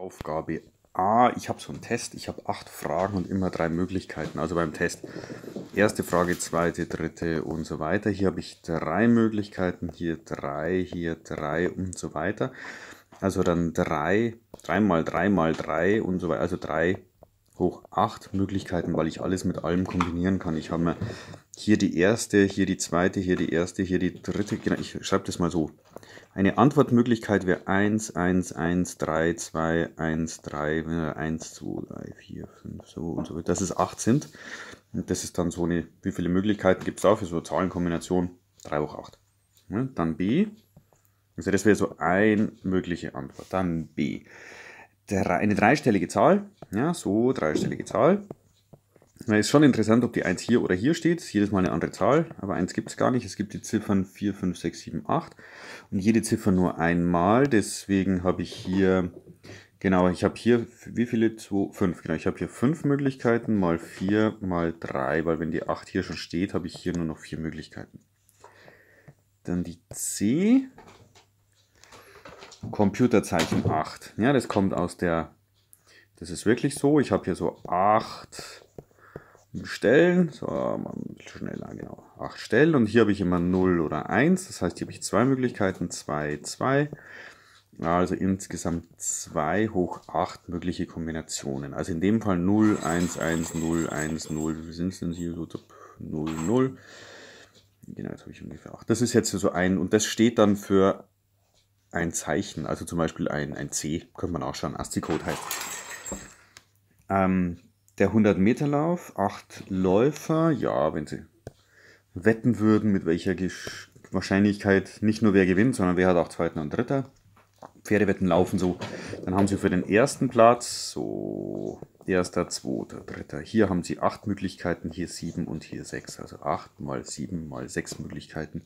Aufgabe A, ich habe so einen Test, ich habe acht Fragen und immer drei Möglichkeiten. Also beim Test erste Frage, zweite, dritte und so weiter. Hier habe ich drei Möglichkeiten, hier drei, hier drei und so weiter. Also dann drei, dreimal, dreimal, drei und so weiter. Also drei hoch acht Möglichkeiten, weil ich alles mit allem kombinieren kann. Ich habe mir hier die erste, hier die zweite, hier die erste, hier die dritte. Genau, ich schreibe das mal so eine Antwortmöglichkeit wäre 1, 1, 1, 3, 2, 1, 3, 1, 2, 3, 4, 5, so und so weiter. Dass es 8 sind. Und das ist dann so eine, wie viele Möglichkeiten gibt es da für so eine Zahlenkombination? 3 hoch 8. Ja, dann B. Also das wäre so eine mögliche Antwort. Dann B. eine dreistellige Zahl. Ja, so dreistellige Zahl. Na, ist schon interessant, ob die 1 hier oder hier steht. Jedes Mal eine andere Zahl, aber 1 gibt es gar nicht. Es gibt die Ziffern 4, 5, 6, 7, 8 und jede Ziffer nur einmal. Deswegen habe ich hier, genau, ich habe hier, wie viele? 2, 5, genau. Ich habe hier 5 Möglichkeiten mal 4 mal 3, weil wenn die 8 hier schon steht, habe ich hier nur noch 4 Möglichkeiten. Dann die C, Computerzeichen 8. Ja, das kommt aus der, das ist wirklich so. Ich habe hier so 8 Stellen. So, mal schneller, genau. Acht Stellen. Und hier habe ich immer 0 oder 1. Das heißt, hier habe ich zwei Möglichkeiten. 2, 2. Also insgesamt 2 hoch 8 mögliche Kombinationen. Also in dem Fall 0, 1, 1, 0, 1, 0. Wie sind es denn hier so? 0, 0. Genau, jetzt habe ich ungefähr 8. Das ist jetzt so ein, und das steht dann für ein Zeichen, also zum Beispiel ein, ein C, könnte man auch schon, ASCII-Code heißt. Ähm, der 100-Meter-Lauf, acht Läufer, ja, wenn sie wetten würden, mit welcher Gesch Wahrscheinlichkeit nicht nur wer gewinnt, sondern wer hat auch Zweiten und Dritter. Pferdewetten laufen so. Dann haben sie für den ersten Platz, so erster, zweiter, dritter. Hier haben sie acht Möglichkeiten, hier sieben und hier sechs. Also acht mal sieben mal sechs Möglichkeiten.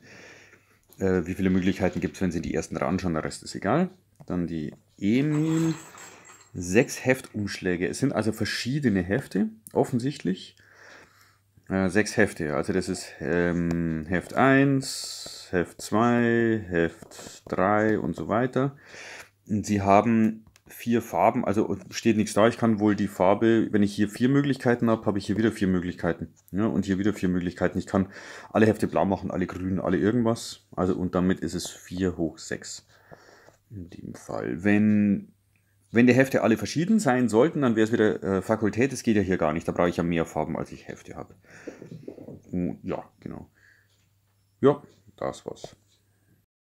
Äh, wie viele Möglichkeiten gibt es, wenn sie die ersten ran schon? Der Rest ist egal. Dann die Emil sechs Heftumschläge. Es sind also verschiedene Hefte, offensichtlich. Äh, sechs Hefte. Also das ist ähm, Heft 1, Heft 2, Heft 3 und so weiter. Und sie haben vier Farben, also steht nichts da. Ich kann wohl die Farbe, wenn ich hier vier Möglichkeiten habe, habe ich hier wieder vier Möglichkeiten. Ja, und hier wieder vier Möglichkeiten. Ich kann alle Hefte blau machen, alle grün, alle irgendwas. Also und damit ist es 4 hoch 6. In dem Fall. Wenn wenn die Hefte alle verschieden sein sollten, dann wäre es wieder äh, Fakultät. Das geht ja hier gar nicht. Da brauche ich ja mehr Farben, als ich Hefte habe. Ja, genau. Ja, das war's.